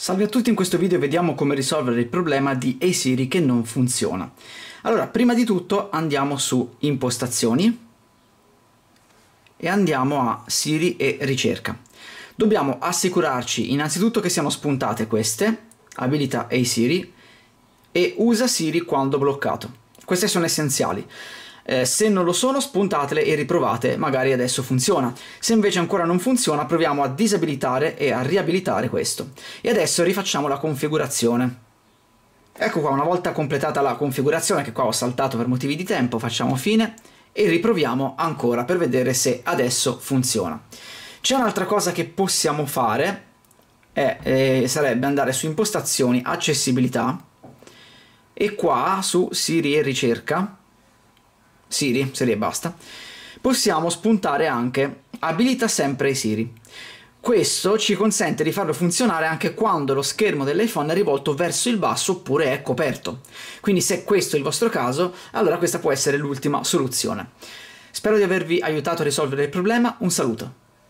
Salve a tutti, in questo video vediamo come risolvere il problema di Hey Siri che non funziona. Allora, prima di tutto andiamo su impostazioni e andiamo a Siri e ricerca. Dobbiamo assicurarci innanzitutto che siano spuntate queste, abilita Hey Siri e usa Siri quando bloccato. Queste sono essenziali. Eh, se non lo sono spuntatele e riprovate, magari adesso funziona. Se invece ancora non funziona proviamo a disabilitare e a riabilitare questo. E adesso rifacciamo la configurazione. Ecco qua, una volta completata la configurazione, che qua ho saltato per motivi di tempo, facciamo fine e riproviamo ancora per vedere se adesso funziona. C'è un'altra cosa che possiamo fare, è, eh, sarebbe andare su impostazioni, accessibilità, e qua su Siri e ricerca, Siri, Siri e basta, possiamo spuntare anche abilita sempre i Siri. Questo ci consente di farlo funzionare anche quando lo schermo dell'iPhone è rivolto verso il basso oppure è coperto. Quindi se questo è il vostro caso, allora questa può essere l'ultima soluzione. Spero di avervi aiutato a risolvere il problema, un saluto.